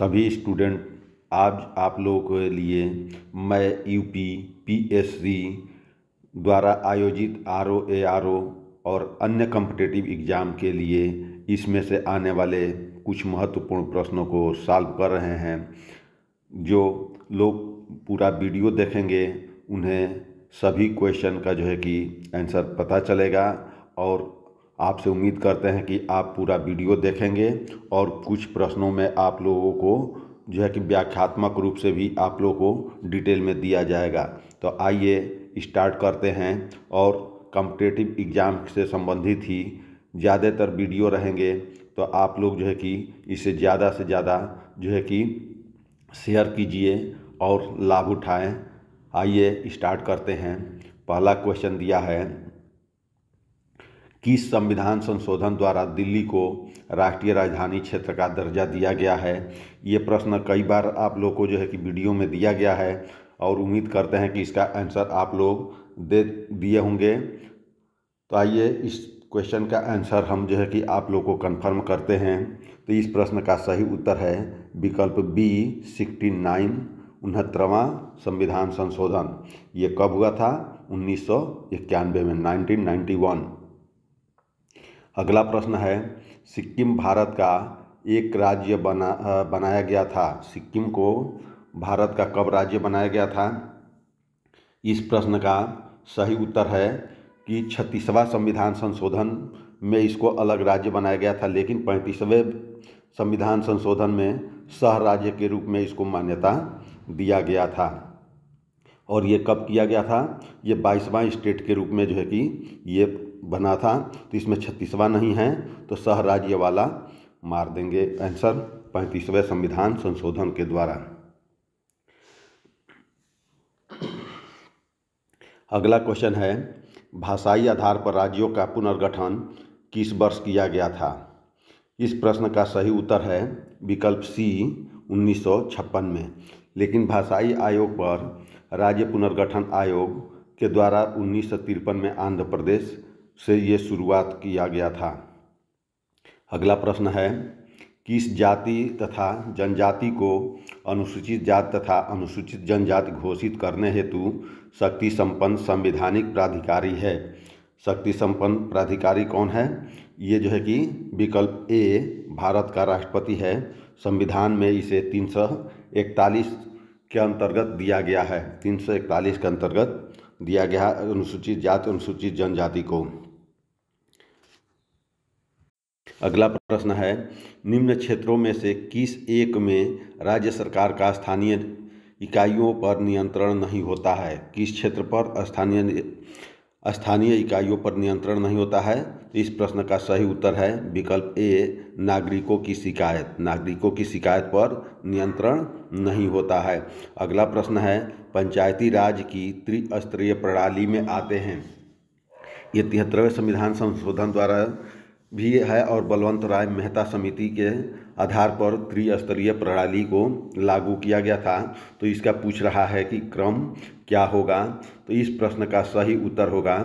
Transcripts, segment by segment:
तभी स्टूडेंट आज आप लोगों के लिए मैं U P P S C द्वारा आयोजित R O A R O और अन्य कम्पटेटिव एग्ज़ाम के लिए इसमें से आने वाले कुछ महत्वपूर्ण प्रश्नों को सॉल्व कर रहे हैं जो लोग पूरा वीडियो देखेंगे उन्हें सभी क्वेश्चन का जो है कि आंसर पता चलेगा और आपसे उम्मीद करते हैं कि आप पूरा वीडियो देखेंगे और कुछ प्रश्नों में आप लोगों को जो है कि व्याख्यात्मक रूप से भी आप लोगों को डिटेल में दिया जाएगा तो आइए स्टार्ट करते हैं और कम्पटेटिव एग्ज़ाम से संबंधित ही ज़्यादातर वीडियो रहेंगे तो आप लोग जो है कि इसे ज़्यादा से ज़्यादा जो है कि शेयर कीजिए और लाभ उठाएं आइए स्टार्ट करते हैं पहला क्वेश्चन दिया है कि संविधान संशोधन द्वारा दिल्ली को राष्ट्रीय राजधानी क्षेत्र का दर्जा दिया गया है ये प्रश्न कई बार आप लोग को जो है कि वीडियो में दिया गया है और उम्मीद करते हैं कि इसका आंसर आप लोग दे दिए होंगे तो आइए इस क्वेश्चन का आंसर हम जो है कि आप लोग को कंफर्म करते हैं तो इस प्रश्न का सही उत्तर है विकल्प बी सिक्सटी नाइन उनहत्तरवा संविधान संशोधन ये कब हुआ था उन्नीस में वन अगला प्रश्न है सिक्किम भारत का एक राज्य बना बनाया गया था सिक्किम को भारत का कब राज्य बनाया गया था इस प्रश्न का सही उत्तर है कि छत्तीसवां संविधान संशोधन में इसको अलग राज्य बनाया गया था लेकिन पैंतीसवें संविधान संशोधन में सह राज्य के रूप में इसको मान्यता दिया गया था और ये कब किया गया था ये बाईसवां स्टेट के रूप में जो है कि ये बना था तो इसमें छत्तीसवां नहीं है तो सह राज्य वाला मार देंगे आंसर पैंतीसवें संविधान संशोधन के द्वारा अगला क्वेश्चन है भाषाई आधार पर राज्यों का पुनर्गठन किस वर्ष किया गया था इस प्रश्न का सही उत्तर है विकल्प सी उन्नीस में लेकिन भाषाई आयोग पर राज्य पुनर्गठन आयोग के द्वारा उन्नीस में आंध्र प्रदेश से ये शुरुआत किया गया था अगला प्रश्न है किस जाति तथा जनजाति को अनुसूचित जाति तथा अनुसूचित जनजाति घोषित करने हेतु शक्ति संपन्न संवैधानिक प्राधिकारी है शक्ति संपन्न प्राधिकारी कौन है ये जो है कि विकल्प ए भारत का राष्ट्रपति है संविधान में इसे तीन के अंतर्गत दिया गया है तीन के अंतर्गत दिया गया अनुसूचित जाति अनुसूचित जनजाति को अगला प्रश्न है निम्न क्षेत्रों में से किस एक में राज्य सरकार का स्थानीय इकाइयों पर नियंत्रण नहीं होता है किस क्षेत्र पर स्थानीय स्थानीय इकाइयों पर नियंत्रण नहीं होता है तो इस प्रश्न का सही उत्तर है विकल्प ए नागरिकों की शिकायत नागरिकों की शिकायत पर नियंत्रण नहीं होता है अगला प्रश्न है पंचायती राज की त्रिस्तरीय प्रणाली में आते हैं ये तिहत्तरवें संविधान संशोधन द्वारा भी है और बलवंत राय मेहता समिति के आधार पर त्रिस्तरीय प्रणाली को लागू किया गया था तो इसका पूछ रहा है कि क्रम क्या होगा तो इस प्रश्न का सही उत्तर होगा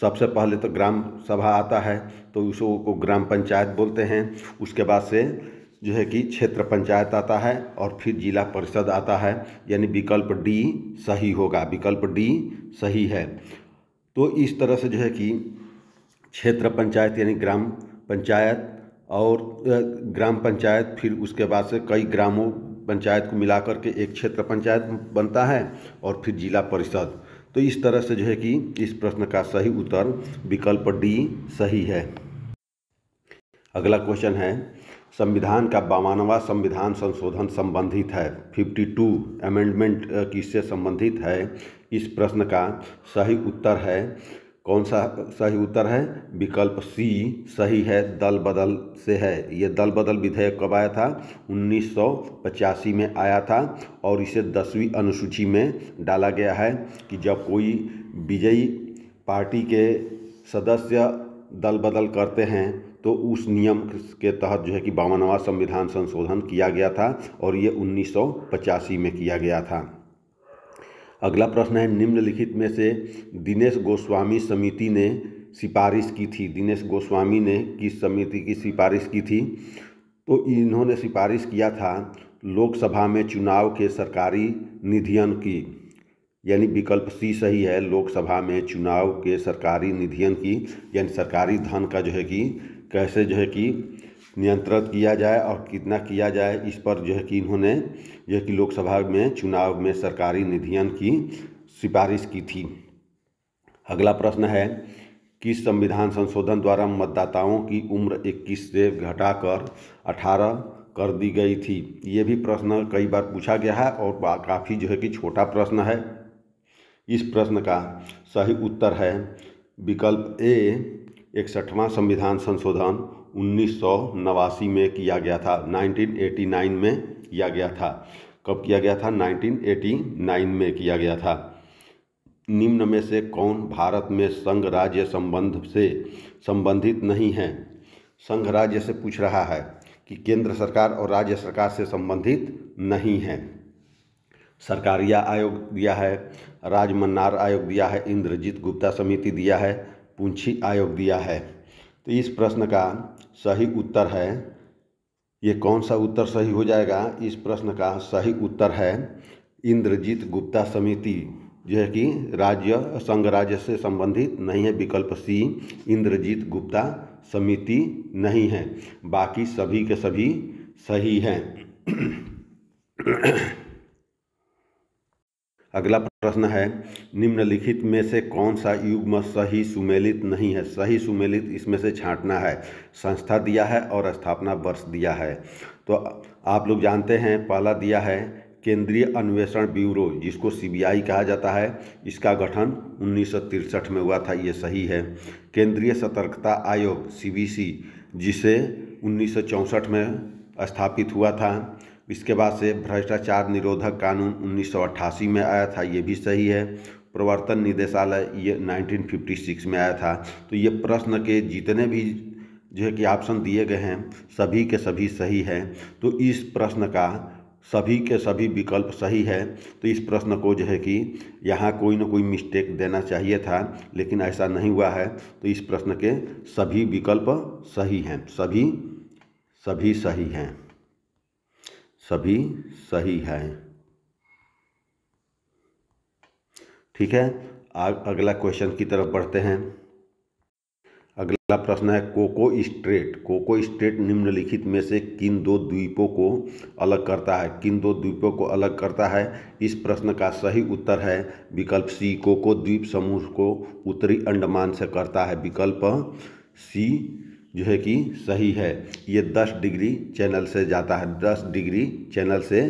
सबसे पहले तो ग्राम सभा आता है तो उसको ग्राम पंचायत बोलते हैं उसके बाद से जो है कि क्षेत्र पंचायत आता है और फिर जिला परिषद आता है यानी विकल्प डी सही होगा विकल्प डी सही है तो इस तरह से जो है कि क्षेत्र पंचायत यानी ग्राम पंचायत और ग्राम पंचायत फिर उसके बाद से कई ग्रामों पंचायत को मिला करके एक क्षेत्र पंचायत बनता है और फिर जिला परिषद तो इस तरह से जो है कि इस प्रश्न का सही उत्तर विकल्प डी सही है अगला क्वेश्चन है संविधान का बावनवा संविधान संशोधन संबंधित है 52 अमेंडमेंट किससे संबंधित है इस प्रश्न का सही उत्तर है कौन सा सही उत्तर है विकल्प सी सही है दल बदल से है यह दल बदल विधेयक कब आया था उन्नीस में आया था और इसे दसवीं अनुसूची में डाला गया है कि जब कोई विजयी पार्टी के सदस्य दल बदल करते हैं तो उस नियम के तहत जो है कि बावनवा संविधान संशोधन किया गया था और ये 1985 में किया गया था अगला प्रश्न है निम्नलिखित में से दिनेश गोस्वामी समिति ने सिफारिश की थी दिनेश गोस्वामी ने किस समिति की सिफारिश की थी तो इन्होंने सिफारिश किया था लोकसभा में चुनाव के सरकारी निधियन की यानी विकल्प सी सही है लोकसभा में चुनाव के सरकारी निधियन की यानी सरकारी धन का जो है कि कैसे जो है कि नियंत्रित किया जाए और कितना किया जाए इस पर जो है कि इन्होंने जो है कि लोकसभा में चुनाव में सरकारी निधियन की सिफारिश की थी अगला प्रश्न है कि संविधान संशोधन द्वारा मतदाताओं की उम्र 21 से घटाकर 18 कर दी गई थी ये भी प्रश्न कई बार पूछा गया है और काफ़ी जो है कि छोटा प्रश्न है इस प्रश्न का सही उत्तर है विकल्प ए इकसठवां संविधान संशोधन उन्नीस में किया गया था 1989 में किया गया था कब किया गया था 1989 में किया गया था निम्न में से कौन भारत में संघ राज्य संबंध से संबंधित नहीं है संघ राज्य से पूछ रहा है कि केंद्र सरकार और राज्य सरकार से संबंधित नहीं है सरकारिया आयोग दिया है राजमन्नार आयोग दिया है इंद्रजीत गुप्ता समिति दिया है पूंछी आयोग दिया है तो इस प्रश्न का सही उत्तर है ये कौन सा उत्तर सही हो जाएगा इस प्रश्न का सही उत्तर है इंद्रजीत गुप्ता समिति जो है कि राज्य संघ राज्य से संबंधित नहीं है विकल्प सी इंद्रजीत गुप्ता समिति नहीं है बाकी सभी के सभी सही हैं अगला प्रश्न है निम्नलिखित में से कौन सा युग्म सही सुमेलित नहीं है सही सुमेलित इसमें से छांटना है संस्था दिया है और स्थापना वर्ष दिया है तो आप लोग जानते हैं पहला दिया है केंद्रीय अन्वेषण ब्यूरो जिसको सीबीआई कहा जाता है इसका गठन उन्नीस में हुआ था ये सही है केंद्रीय सतर्कता आयोग सी जिसे उन्नीस में स्थापित हुआ था इसके बाद से भ्रष्टाचार निरोधक कानून उन्नीस में आया था ये भी सही है प्रवर्तन निदेशालय ये 1956 में आया था तो ये प्रश्न के जितने भी जो है कि ऑप्शन दिए गए हैं सभी के सभी सही हैं तो इस प्रश्न का सभी के सभी विकल्प सही है तो इस प्रश्न को जो है कि यहाँ कोई ना कोई मिस्टेक देना चाहिए था लेकिन ऐसा नहीं हुआ है तो इस प्रश्न के सभी विकल्प सही हैं सभी सभी सही हैं सभी सही है ठीक है अगला क्वेश्चन की तरफ बढ़ते हैं अगला प्रश्न है कोको स्ट्रेट कोको स्ट्रेट निम्नलिखित में से किन दो द्वीपों को अलग करता है किन दो द्वीपों को अलग करता है इस प्रश्न का सही उत्तर है विकल्प सी कोको द्वीप समूह को उत्तरी अंडमान से करता है विकल्प सी जो है कि सही है ये दस डिग्री चैनल से जाता है दस डिग्री चैनल से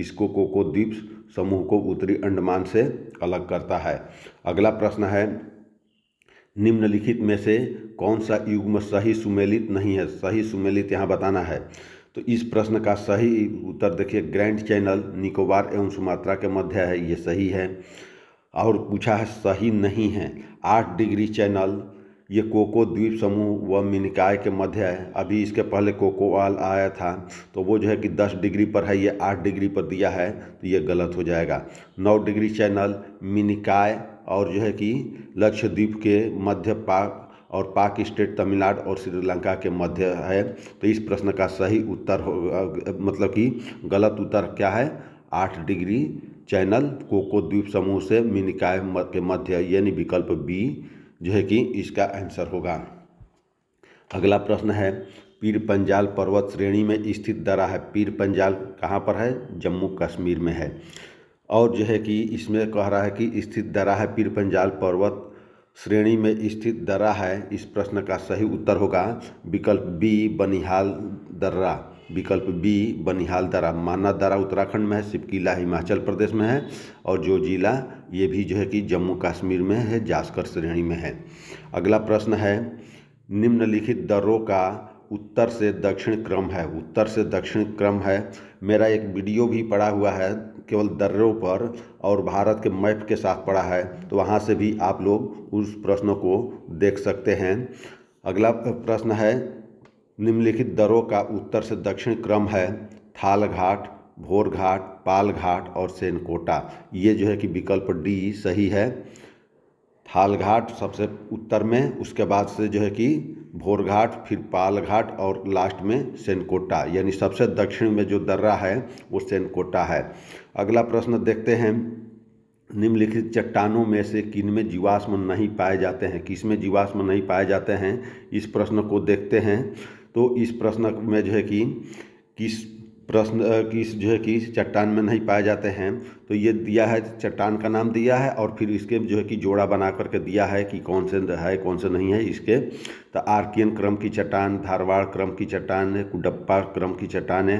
इसको कोको द्वीप समूह को उत्तरी अंडमान से अलग करता है अगला प्रश्न है निम्नलिखित में से कौन सा युग्म सही सुमेलित नहीं है सही सुमेलित यहाँ बताना है तो इस प्रश्न का सही उत्तर देखिए ग्रैंड चैनल निकोबार एवं सुमात्रा के मध्य है ये सही है और पूछा है सही नहीं है आठ डिग्री चैनल ये कोको द्वीप समूह व मिनिकाय के मध्य है अभी इसके पहले कोकोवाल आया था तो वो जो है कि 10 डिग्री पर है ये 8 डिग्री पर दिया है तो ये गलत हो जाएगा 9 डिग्री चैनल मिनिकाय और जो है कि लक्षद्वीप के मध्य पाक और पाक स्टेट तमिलनाडु और श्रीलंका के मध्य है तो इस प्रश्न का सही उत्तर हो मतलब कि गलत उत्तर क्या है आठ डिग्री चैनल कोको द्वीप समूह से मिनिकाय के मध्य यानी विकल्प बी जो है कि इसका आंसर होगा अगला प्रश्न है पीर पंजाल पर्वत श्रेणी में स्थित दरा है पीर पंजाल कहाँ पर है जम्मू कश्मीर में है और जो है कि इसमें कह रहा है कि स्थित दरा है पीर पंजाल पर्वत श्रेणी में स्थित दर्रा है इस प्रश्न का सही उत्तर होगा विकल्प बी बनिहाल दर्रा विकल्प बी बनिहाल दरा माना दरा उत्तराखंड में है शिव किला हिमाचल प्रदेश में है और जो जिला ये भी जो है कि जम्मू कश्मीर में है जास्कर श्रेणी में है अगला प्रश्न है निम्नलिखित दरों का उत्तर से दक्षिण क्रम है उत्तर से दक्षिण क्रम है मेरा एक वीडियो भी पड़ा हुआ है केवल दर्रों पर और भारत के मैप के साथ पड़ा है तो वहाँ से भी आप लोग उस प्रश्नों को देख सकते हैं अगला प्रश्न है निम्नलिखित दरों का उत्तर से दक्षिण क्रम है थालघाट भोरघाट पालघाट और सेनकोटा ये जो है कि विकल्प डी सही है थालघाट सबसे उत्तर में उसके बाद से जो है कि भोरघाट फिर पालघाट और लास्ट में सेनकोटा यानी सबसे दक्षिण में जो दर्रा है वो सेनकोटा है अगला प्रश्न देखते हैं निम्नलिखित चट्टानों में से किन में जीवाश्म नहीं पाए जाते हैं किस में जीवाश्म नहीं पाए जाते हैं इस प्रश्न को देखते हैं तो इस प्रश्न में जो है कि किस प्रश्न किस जो है कि चट्टान में नहीं पाए जाते हैं तो ये दिया है चट्टान का नाम दिया है और फिर इसके जो है कि जोड़ा बना करके दिया है कि कौन से है कौन से नहीं है इसके तो आर्कियन क्रम की चट्टान धारवाड़ क्रम की चट्टान है कुडप्पा क्रम की चट्टान है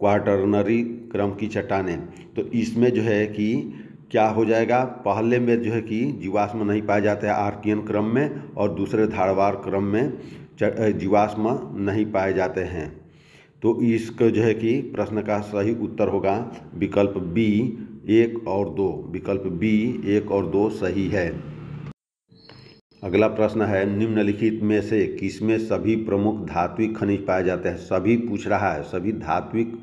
क्वार्टरनरी क्रम की चट्टानें तो इसमें जो है कि क्या हो जाएगा पहले में जो है कि जीवाश्म नहीं पाए जाते हैं आर्कियन क्रम में और दूसरे धारवाड़ क्रम में जीवाश्म नहीं पाए जाते हैं तो इसका जो है कि प्रश्न का सही उत्तर होगा विकल्प बी एक और दो विकल्प बी एक और दो सही है अगला प्रश्न है निम्नलिखित में से किसमें सभी प्रमुख धात्विक खनिज पाए जाते हैं सभी पूछ रहा है सभी धात्विक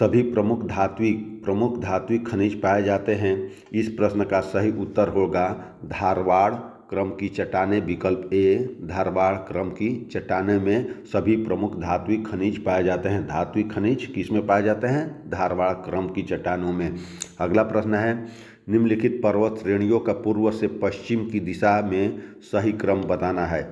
सभी प्रमुख धात्विक प्रमुख धात्विक खनिज पाए जाते हैं इस प्रश्न का सही उत्तर होगा धारवाड़ क्रम की चट्टाने विकल्प ए धारवाड़ क्रम की चट्टाने में सभी प्रमुख धात्विक खनिज पाए जाते हैं धात्विक खनिज किस में पाए जाते हैं धारवाड़ क्रम की चट्टानों में अगला प्रश्न है निम्नलिखित पर्वत श्रेणियों का पूर्व से पश्चिम की दिशा में सही क्रम बताना है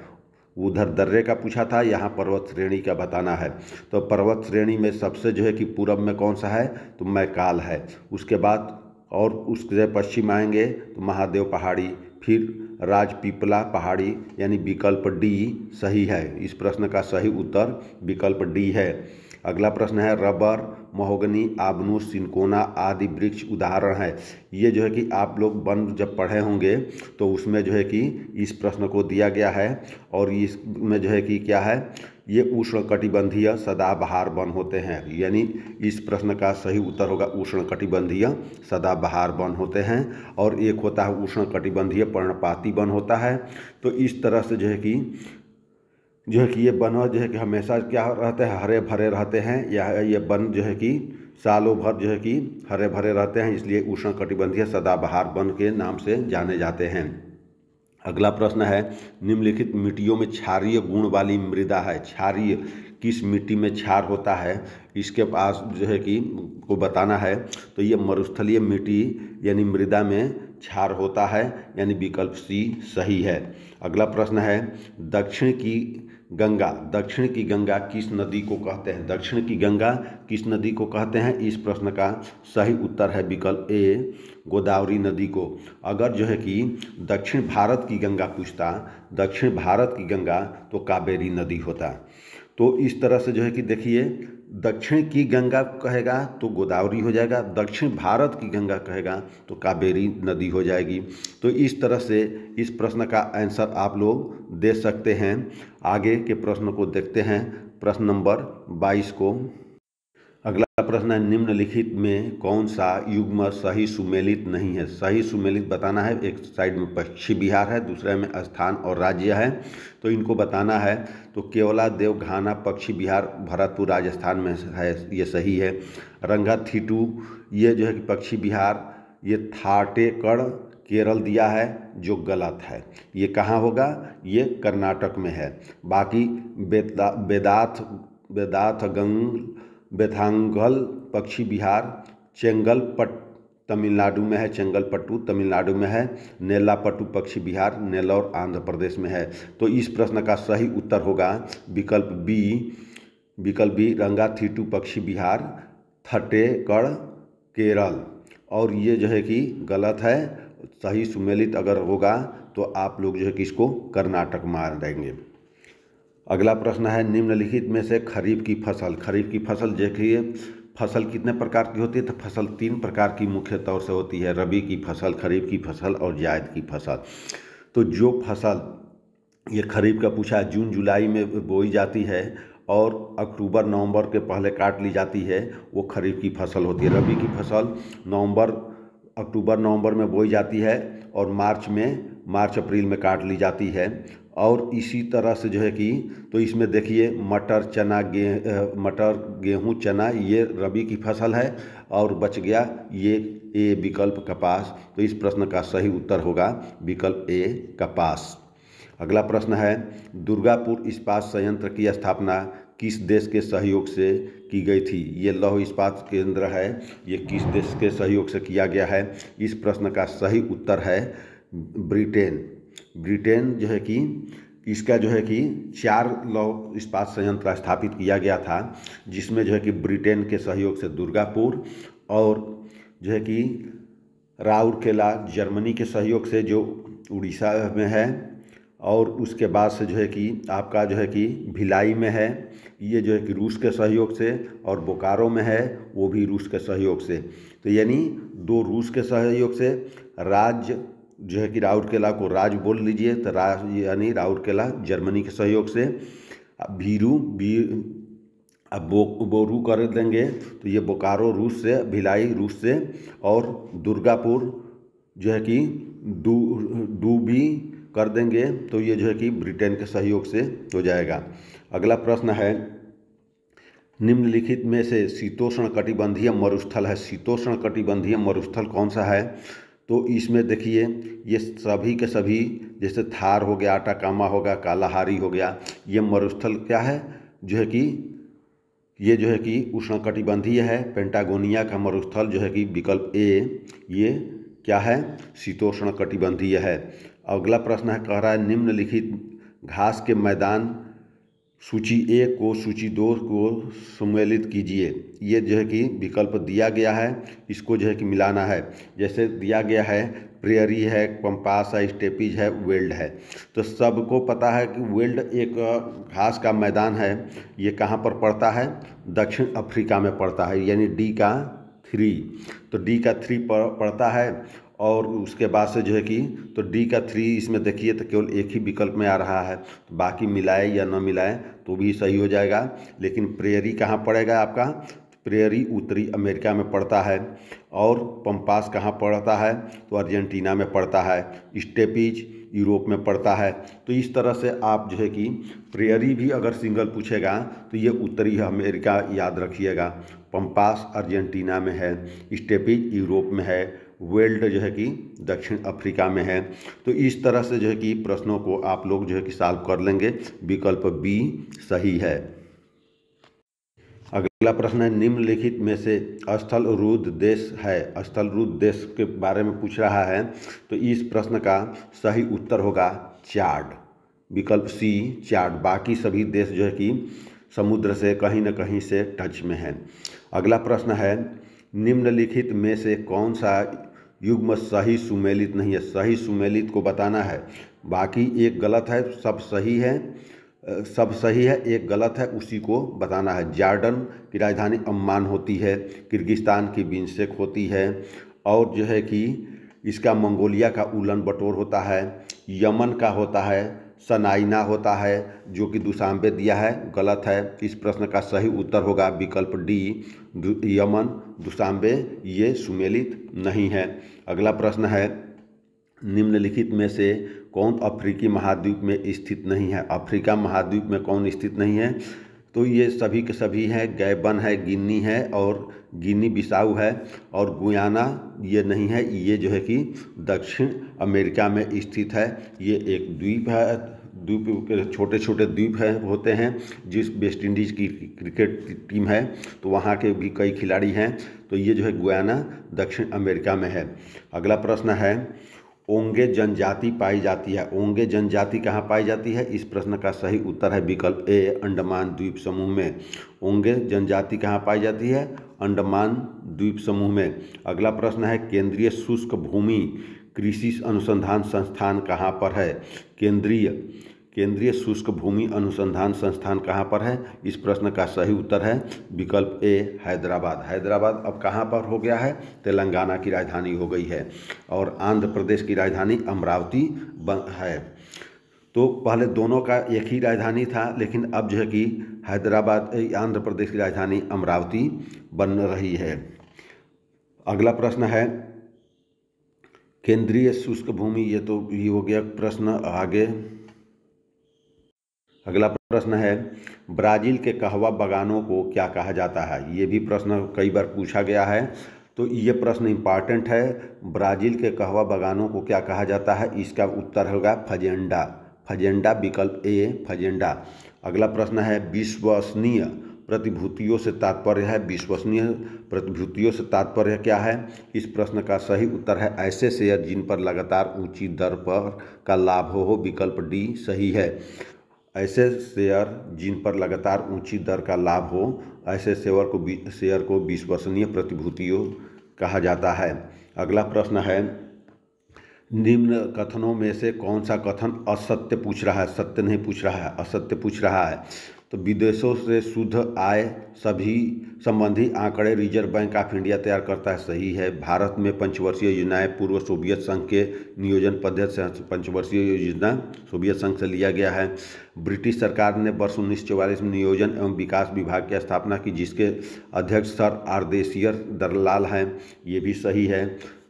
उधर दर्रे का पूछा था यहाँ पर्वत श्रेणी का बताना है तो पर्वत श्रेणी में सबसे जो है कि पूरब में कौन सा है तो मैकाल है उसके बाद और उसके पश्चिम आएंगे तो महादेव पहाड़ी फिर राजपीपला पहाड़ी यानी विकल्प डी सही है इस प्रश्न का सही उत्तर विकल्प डी है अगला प्रश्न है रबर महोगनी आबनू सिनकोना आदि वृक्ष उदाहरण है ये जो है कि आप लोग वन जब पढ़े होंगे तो उसमें जो है कि इस प्रश्न को दिया गया है और इसमें जो है कि क्या है ये उष्णकटिबंधीय सदाबहार वन होते हैं यानी इस प्रश्न का सही उत्तर होगा उष्णकटिबंधीय सदाबहार वन होते हैं और एक होता है उष्णकटिबंधीय पर्णपाती वन होता है तो इस तरह से जो है कि जो है कि ये वन जो है कि हमेशा क्या रहते हैं हरे भरे रहते हैं या ये वन जो है कि सालों भर जो है कि हरे भरे रहते हैं इसलिए उष्णकटिबंधीय सदाबहार वन के नाम से जाने जाते हैं अगला प्रश्न है निम्नलिखित मिट्टियों में क्षारीय गुण वाली मृदा है क्षारीय किस मिट्टी में क्षार होता है इसके पास जो है कि को बताना है तो ये मरुस्थलीय मिट्टी यानी मृदा में क्षार होता है यानी विकल्प सी सही है अगला प्रश्न है दक्षिण की गंगा दक्षिण की गंगा किस नदी को कहते हैं दक्षिण की गंगा किस नदी को कहते हैं इस प्रश्न का सही उत्तर है विकल्प ए गोदावरी नदी को अगर जो है कि दक्षिण भारत की गंगा पूछता दक्षिण भारत की गंगा तो कावेरी नदी होता तो इस तरह से जो है कि देखिए दक्षिण की गंगा कहेगा तो गोदावरी हो जाएगा दक्षिण भारत की गंगा कहेगा तो कावेरी नदी हो जाएगी तो इस तरह से इस प्रश्न का आंसर आप लोग दे सकते हैं आगे के प्रश्न को देखते हैं प्रश्न नंबर बाईस को प्रश्न निम्नलिखित में कौन सा युग्म सही सुमेलित नहीं है सही सुमेलित बताना है एक साइड में पश्चिम बिहार है दूसरे में स्थान और राज्य है तो इनको बताना है तो केवला देवघाना पक्षी बिहार भरतपुर राजस्थान में है ये सही है रंगा थीटू ये जो है कि बिहार ये थाटेकड़ केरल दिया है जो गलत है ये कहाँ होगा ये कर्नाटक में है बाकी बेदा बेदाथ गंग बेथांगल पक्षी बिहार चेंगलपट तमिलनाडु में है चेंगलपट्टू तमिलनाडु में है नेलापट्टू पक्षी बिहार नेलौर आंध्र प्रदेश में है तो इस प्रश्न का सही उत्तर होगा विकल्प बी विकल्प बी रंगा थीटू पक्षी बिहार थटेगढ़ केरल और ये जो है कि गलत है सही सुमेलित अगर होगा तो आप लोग जो है कि इसको कर्नाटक मार देंगे अगला प्रश्न है निम्नलिखित में से खरीफ की फसल खरीफ की फसल देखिए फसल कितने प्रकार की होती है तो फसल तीन प्रकार की मुख्य तौर से होती है रबी की फसल खरीफ की फसल और जायद की फसल तो जो फसल ये खरीफ का पूछा जून जुलाई में बोई जाती है और अक्टूबर नवंबर के पहले काट ली जाती है वो खरीफ की फसल होती है रबी की फसल नवंबर अक्टूबर नवंबर में बोई जाती है और मार्च में मार्च अप्रैल में काट ली जाती है और इसी तरह से जो है कि तो इसमें देखिए मटर चना गे मटर गेहूँ चना ये रबी की फसल है और बच गया ये ए विकल्प कपास तो इस प्रश्न का सही उत्तर होगा विकल्प ए कपास अगला प्रश्न है दुर्गापुर इस्पात संयंत्र की स्थापना किस देश के सहयोग से की गई थी ये लौह इस्पात केंद्र है ये किस देश के सहयोग से किया गया है इस प्रश्न का सही उत्तर है ब्रिटेन ब्रिटेन जो है कि इसका जो है कि चार लौ इस्पात संयंत्र स्थापित किया गया था जिसमें जो है कि ब्रिटेन के सहयोग से दुर्गापुर और जो है कि राउरकेला जर्मनी के सहयोग से जो उड़ीसा में है और उसके बाद से जो है कि आपका जो है कि भिलाई में है ये जो है कि रूस के सहयोग से और बोकारो में है वो भी रूस के सहयोग से तो यानी दो रूस के सहयोग से राज्य जो है कि राउरकेला को राज बोल लीजिए तो राज यानी राउरकेला जर्मनी के सहयोग से भीरू भी अब बो बोरू कर देंगे तो ये बोकारो रूस से भिलाई रूस से और दुर्गापुर जो है कि डू डूबी कर देंगे तो ये जो है कि ब्रिटेन के सहयोग से हो जाएगा अगला प्रश्न है निम्नलिखित में से शीतोष्ण कटिबंधीय मरुस्थल है शीतोष्ण कटिबंधीय मरुस्थल कौन सा है तो इसमें देखिए ये सभी के सभी जैसे थार हो गया आटा कामा हो गया कालाहारी हो गया ये मरुस्थल क्या है जो है कि ये जो है कि उष्णकटिबंधीय है पेंटागोनिया का मरुस्थल जो है कि विकल्प ए ये क्या है शीतोष्ण कटिबंधीय है अगला प्रश्न है कह रहा है निम्नलिखित घास के मैदान सूची एक को सूची दो को सम्मिलित कीजिए ये जो है कि विकल्प दिया गया है इसको जो है कि मिलाना है जैसे दिया गया है प्रेयरी है पंपास है स्टेपिज है वेल्ड है तो सबको पता है कि वेल्ड एक घास का मैदान है ये कहाँ पर पड़ता है दक्षिण अफ्रीका में पड़ता है यानी डी का थ्री तो डी का थ्री पड़ता है और उसके बाद से जो है कि तो डी का थ्री इसमें देखिए तो केवल एक ही विकल्प में आ रहा है तो बाकी मिलाए या न मिलाए तो भी सही हो जाएगा लेकिन प्रेयरी कहाँ पड़ेगा आपका प्रेयरी उत्तरी अमेरिका में पड़ता है और पंपास कहाँ पड़ता है तो अर्जेंटीना में पड़ता है स्टेपीज यूरोप में पड़ता है तो इस तरह से आप जो है कि प्रेयरी भी अगर सिंगल पूछेगा तो ये उत्तरी अमेरिका याद रखिएगा पंपास अर्जेंटीना में है स्टेपीज यूरोप में है वेल्ड जो है कि दक्षिण अफ्रीका में है तो इस तरह से जो है कि प्रश्नों को आप लोग जो है कि सॉल्व कर लेंगे विकल्प बी सही है अगला प्रश्न है निम्नलिखित में से स्थल रुद देश है स्थल रुद देश के बारे में पूछ रहा है तो इस प्रश्न का सही उत्तर होगा चार्ड विकल्प सी चार्ड बाकी सभी देश जो है कि समुद्र से कहीं ना कहीं से टच में है अगला प्रश्न है निम्नलिखित में से कौन सा युग्म सही सुमेलित नहीं है सही सुमेलित को बताना है बाकी एक गलत है सब सही है सब सही है एक गलत है उसी को बताना है जार्डन की राजधानी अम्मान होती है किर्गिस्तान की बिन्सेक होती है और जो है कि इसका मंगोलिया का उलन बटोर होता है यमन का होता है सनाइना होता है जो कि दुशांबे दिया है गलत है इस प्रश्न का सही उत्तर होगा विकल्प डी यमन दुशांबे ये सुमेलित नहीं है अगला प्रश्न है निम्नलिखित में से कौन अफ्रीकी महाद्वीप में स्थित नहीं है अफ्रीका महाद्वीप में कौन स्थित नहीं है तो ये सभी के सभी हैं गैबन है गिन्नी है और गिन्नी बिसाऊ है और गुयाना ये नहीं है ये जो है कि दक्षिण अमेरिका में स्थित है ये एक द्वीप है द्वीप छोटे छोटे द्वीप हैं होते हैं जिस वेस्ट इंडीज़ की क्रिकेट टीम है तो वहाँ के भी कई खिलाड़ी हैं तो ये जो है गुयाना दक्षिण अमेरिका में है अगला प्रश्न है ओंगे जनजाति पाई जाती है ओंगे जनजाति कहाँ पाई जाती है इस प्रश्न का सही उत्तर है विकल्प ए अंडमान द्वीप समूह में ओंगे जनजाति कहाँ पाई जाती है अंडमान द्वीप समूह में अगला प्रश्न है केंद्रीय शुष्क भूमि कृषि अनुसंधान संस्थान कहाँ पर है केंद्रीय केंद्रीय शुष्क भूमि अनुसंधान संस्थान कहाँ पर है इस प्रश्न का सही उत्तर है विकल्प ए हैदराबाद हैदराबाद अब कहाँ पर हो गया है तेलंगाना की राजधानी हो गई है और आंध्र प्रदेश की राजधानी अमरावती है तो पहले दोनों का एक ही राजधानी था लेकिन अब जो है कि हैदराबाद आंध्र प्रदेश की राजधानी अमरावती बन रही है अगला प्रश्न है केंद्रीय शुष्क भूमि ये तो ये हो गया प्रश्न आगे अगला प्रश्न है ब्राज़ील के कहवा बगानों को क्या कहा जाता है ये भी प्रश्न कई बार पूछा गया है तो ये प्रश्न इम्पॉर्टेंट है ब्राज़ील के कहवा बगानों को क्या कहा जाता है इसका उत्तर होगा फजेंडा फजेंडा विकल्प ए फजेंडा अगला प्रश्न है विश्वसनीय प्रतिभूतियों से तात्पर्य है विश्वसनीय प्रतिभूतियों से तात्पर्य क्या है इस प्रश्न का सही उत्तर है ऐसे शेयर जिन पर लगातार ऊंची दर पर का लाभ हो विकल्प डी सही है ऐसे शेयर जिन पर लगातार ऊंची दर का लाभ हो ऐसे शेयर को शेयर को विश्वसनीय प्रतिभूतियों कहा जाता है अगला प्रश्न है निम्न कथनों में से कौन सा कथन असत्य पूछ रहा है सत्य नहीं पूछ रहा है असत्य पूछ रहा है तो विदेशों से शुद्ध आय सभी संबंधी आंकड़े रिजर्व बैंक ऑफ इंडिया तैयार करता है सही है भारत में पंचवर्षीय योजनाएं पूर्व सोवियत संघ के नियोजन पद्धति से पंचवर्षीय योजना सोवियत संघ से लिया गया है ब्रिटिश सरकार ने वर्ष उन्नीस में नियोजन एवं विकास विभाग की स्थापना की जिसके अध्यक्ष सर आरदेशियर दरलाल हैं ये भी सही है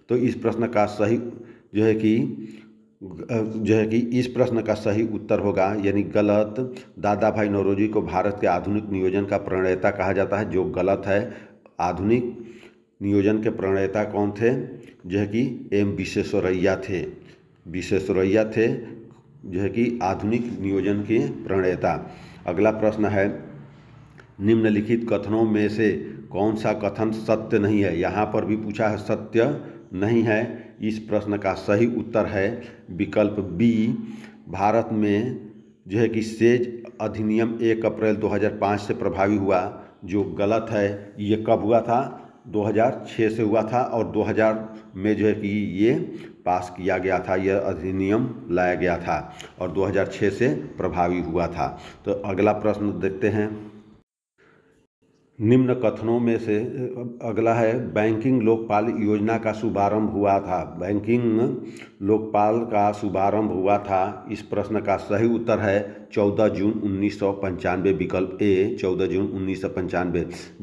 तो इस प्रश्न का सही जो है कि जो है कि इस प्रश्न का सही उत्तर होगा यानी गलत दादा भाई नौरोजी को भारत के आधुनिक नियोजन का प्रणेता कहा जाता है जो गलत है आधुनिक नियोजन के प्रणेता कौन थे जो है कि एम विश्वेश्वरैया थे विश्वेश्वरैया थे जो है कि आधुनिक नियोजन के प्रणेता अगला प्रश्न है निम्नलिखित कथनों में से कौन सा कथन सत्य नहीं है यहाँ पर भी पूछा है सत्य नहीं है इस प्रश्न का सही उत्तर है विकल्प बी भारत में जो है कि सेज अधिनियम एक अप्रैल 2005 से प्रभावी हुआ जो गलत है ये कब हुआ था 2006 से हुआ था और 2000 में जो है कि ये पास किया गया था यह अधिनियम लाया गया था और 2006 से प्रभावी हुआ था तो अगला प्रश्न देखते हैं निम्न कथनों में से अगला है बैंकिंग लोकपाल योजना का शुभारंभ हुआ था बैंकिंग लोकपाल का शुभारंभ हुआ था इस प्रश्न का सही उत्तर है 14 जून उन्नीस विकल्प ए 14 जून उन्नीस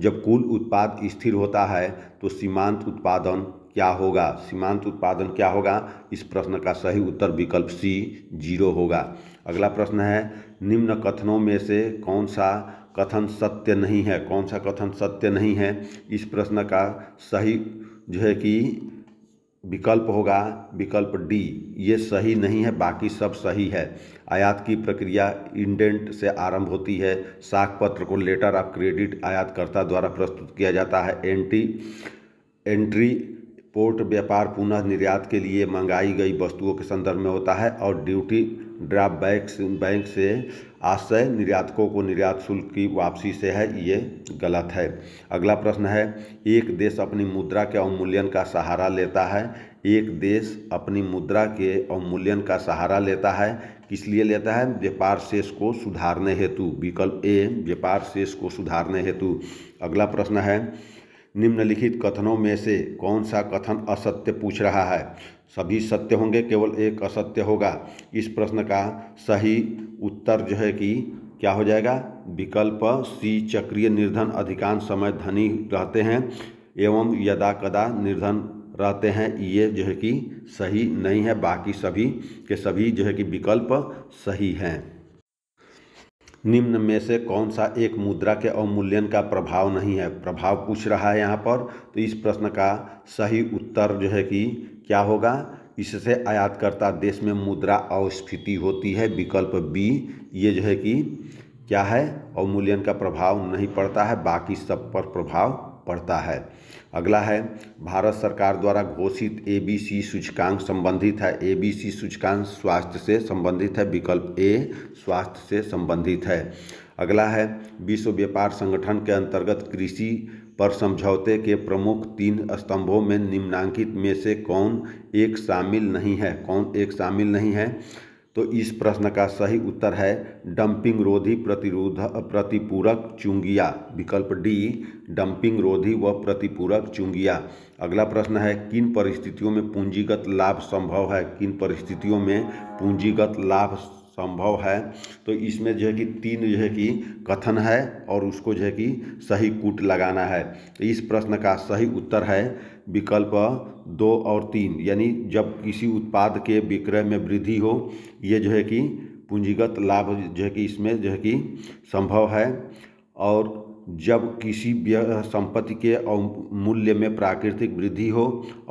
जब कुल उत्पाद स्थिर होता है तो सीमांत उत्पादन क्या होगा सीमांत उत्पादन क्या होगा इस प्रश्न का सही उत्तर विकल्प सी जीरो होगा अगला प्रश्न है निम्न कथनों में से कौन सा कथन सत्य नहीं है कौन सा कथन सत्य नहीं है इस प्रश्न का सही जो है कि विकल्प होगा विकल्प डी ये सही नहीं है बाकी सब सही है आयात की प्रक्रिया इंडेंट से आरंभ होती है साख पत्र को लेटर ऑफ क्रेडिट आयातकर्ता द्वारा प्रस्तुत किया जाता है एंटी एंट्री पोर्ट व्यापार पुनः निर्यात के लिए मंगाई गई वस्तुओं के संदर्भ में होता है और ड्यूटी ड्राफ बैंक बैंक से आशय निर्यातकों को निर्यात शुल्क की वापसी से है ये गलत है अगला प्रश्न है एक देश अपनी मुद्रा के अवमूल्यन का सहारा लेता है एक देश अपनी मुद्रा के अवमूल्यन का सहारा लेता है किस लिए लेता है व्यापार शेष को सुधारने हेतु विकल्प ए व्यापार शेष को सुधारने हेतु अगला प्रश्न है निम्नलिखित कथनों में से कौन सा कथन असत्य पूछ रहा है सभी सत्य होंगे केवल एक असत्य होगा इस प्रश्न का सही उत्तर जो है कि क्या हो जाएगा विकल्प सी चक्रीय निर्धन अधिकांश समय धनी रहते हैं एवं यदा कदा निर्धन रहते हैं ये जो है कि सही नहीं है बाकी सभी के सभी जो है कि विकल्प सही हैं निम्न में से कौन सा एक मुद्रा के अवमूल्यन का प्रभाव नहीं है प्रभाव पूछ रहा है यहाँ पर तो इस प्रश्न का सही उत्तर जो है कि क्या होगा इससे आयातकर्ता देश में मुद्रा अवस्फीति होती है विकल्प बी ये जो है कि क्या है अवमूल्यन का प्रभाव नहीं पड़ता है बाकी सब पर प्रभाव पड़ता है अगला है भारत सरकार द्वारा घोषित ए बी सी सूचकांक संबंधित है ए बी सी सूचकांक स्वास्थ्य से संबंधित है विकल्प ए स्वास्थ्य से संबंधित है अगला है विश्व व्यापार संगठन के अंतर्गत कृषि पर समझौते के प्रमुख तीन स्तंभों में निम्नांकित में से कौन एक शामिल नहीं है कौन एक शामिल नहीं है तो इस प्रश्न का सही उत्तर है डंपिंग रोधी प्रतिरोध प्रतिपूरक चुंगिया विकल्प डी डंपिंग रोधी व प्रतिपूरक चुंगिया अगला प्रश्न है किन परिस्थितियों में पूंजीगत लाभ संभव है किन परिस्थितियों में पूंजीगत लाभ संभव है तो इसमें जो है कि तीन जो है कि कथन है और उसको जो है कि सही कूट लगाना है तो इस प्रश्न का सही उत्तर है विकल्प दो और तीन यानी जब किसी उत्पाद के विक्रय में वृद्धि हो ये जो है कि पूंजीगत लाभ जो है कि इसमें जो है कि संभव है और जब किसी संपत्ति के मूल्य में प्राकृतिक वृद्धि हो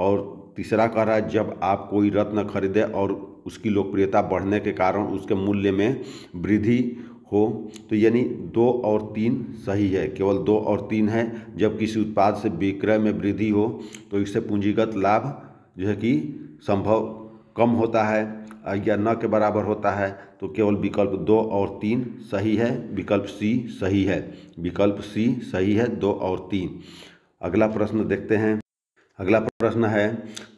और तीसरा कह रहा है जब आप कोई रत्न खरीदें और उसकी लोकप्रियता बढ़ने के कारण उसके मूल्य में वृद्धि हो तो यानी दो और तीन सही है केवल दो और तीन है जब किसी उत्पाद से विक्रय में वृद्धि हो तो इससे पूंजीगत लाभ जो है कि संभव कम होता है या न के बराबर होता है तो केवल विकल्प दो और तीन सही है विकल्प सी सही है विकल्प सी सही है दो और तीन अगला प्रश्न देखते हैं अगला प्रश्न है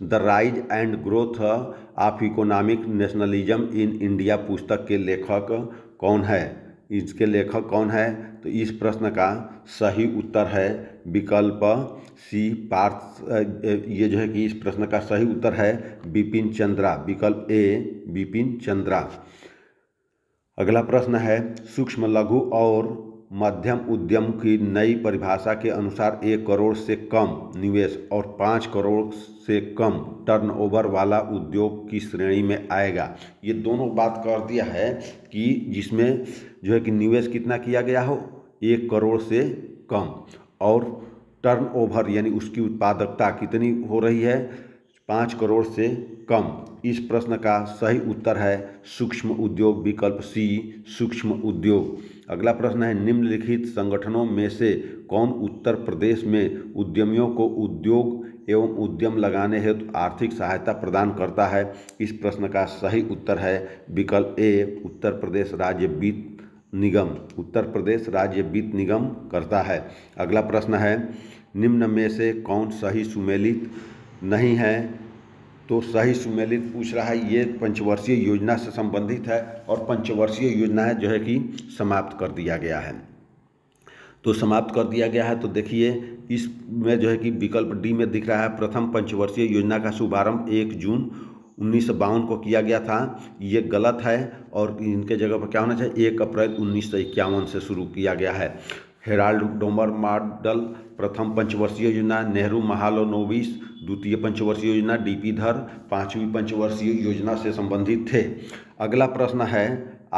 the rise and growth of economic nationalism in India पुस्तक के लेखक कौन है इसके लेखक कौन है तो इस प्रश्न का सही उत्तर है विकल्प सी पार्थ ये जो है कि इस प्रश्न का सही उत्तर है बिपिन चंद्रा विकल्प ए बिपिन चंद्रा अगला प्रश्न है सूक्ष्म लघु और मध्यम उद्यम की नई परिभाषा के अनुसार एक करोड़ से कम निवेश और पाँच करोड़ से कम टर्नओवर वाला उद्योग की श्रेणी में आएगा ये दोनों बात कर दिया है कि जिसमें जो है कि निवेश कितना किया गया हो एक करोड़ से कम और टर्नओवर यानी उसकी उत्पादकता कितनी हो रही है पाँच करोड़ से कम इस प्रश्न का सही उत्तर है सूक्ष्म उद्योग विकल्प सी सूक्ष्म उद्योग अगला प्रश्न है निम्नलिखित संगठनों में से कौन उत्तर प्रदेश में उद्यमियों को उद्योग एवं उद्यम लगाने हेतु आर्थिक सहायता प्रदान करता है इस प्रश्न का सही उत्तर है विकल्प ए उत्तर प्रदेश राज्य वित्त निगम उत्तर प्रदेश राज्य वित्त निगम करता है अगला प्रश्न है निम्न में से कौन सही सुमेलित नहीं है तो सही सुमेलित पूछ रहा है ये पंचवर्षीय योजना से संबंधित है और पंचवर्षीय योजना है जो है कि समाप्त कर दिया गया है तो समाप्त कर दिया गया है तो देखिए इसमें जो है कि विकल्प डी में दिख रहा है प्रथम पंचवर्षीय योजना का शुभारंभ एक जून उन्नीस को किया गया था ये गलत है और इनके जगह पर क्या होना चाहिए एक अप्रैल उन्नीस से शुरू किया गया है हेराल्ड डोमर मॉडल प्रथम पंचवर्षीय योजना नेहरू महालो नोविस द्वितीय पंचवर्षीय योजना डीपी धर पांचवी पंचवर्षीय योजना से संबंधित थे अगला प्रश्न है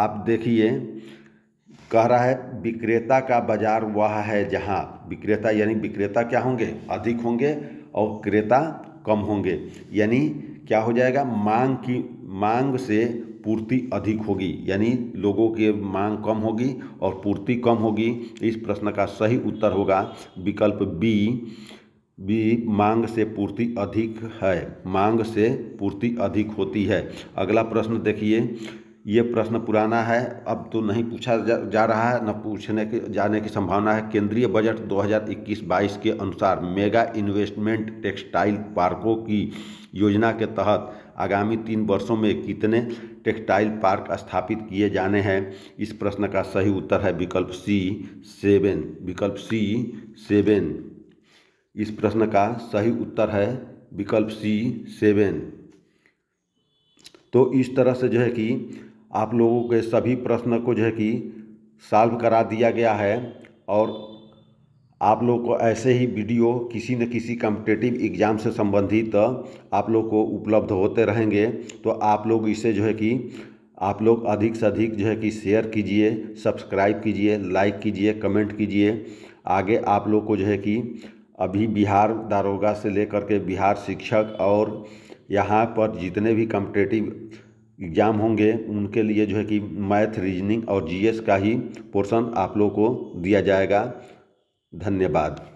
आप देखिए कह रहा है विक्रेता का बाजार वह है जहाँ विक्रेता यानी विक्रेता क्या होंगे अधिक होंगे और क्रेता कम होंगे यानी क्या हो जाएगा मांग की मांग से पूर्ति अधिक होगी यानी लोगों के मांग कम होगी और पूर्ति कम होगी इस प्रश्न का सही उत्तर होगा विकल्प बी बी मांग से पूर्ति अधिक है मांग से पूर्ति अधिक होती है अगला प्रश्न देखिए ये प्रश्न पुराना है अब तो नहीं पूछा जा, जा रहा है न पूछने के जाने की संभावना है केंद्रीय बजट 2021-22 के अनुसार मेगा इन्वेस्टमेंट टेक्सटाइल पार्कों की योजना के तहत आगामी तीन वर्षों में कितने टेक्सटाइल पार्क स्थापित किए जाने हैं इस प्रश्न का सही उत्तर है विकल्प सी सेवन विकल्प सी सेवन इस प्रश्न का सही उत्तर है विकल्प सी सेवन तो इस तरह से जो है कि आप लोगों के सभी प्रश्न को जो है कि सॉल्व करा दिया गया है और आप लोग को ऐसे ही वीडियो किसी न किसी कम्पिटेटिव एग्ज़ाम से संबंधित आप लोग को उपलब्ध होते रहेंगे तो आप लोग इसे जो है कि आप लोग अधिक से अधिक जो है कि शेयर कीजिए सब्सक्राइब कीजिए लाइक कीजिए कमेंट कीजिए आगे आप लोग को जो है कि अभी बिहार दारोगा से लेकर के बिहार शिक्षक और यहाँ पर जितने भी कम्पिटेटिव एग्ज़ाम होंगे उनके लिए जो है कि मैथ रीजनिंग और जीएस का ही पोर्सन आप लोगों को दिया जाएगा धन्यवाद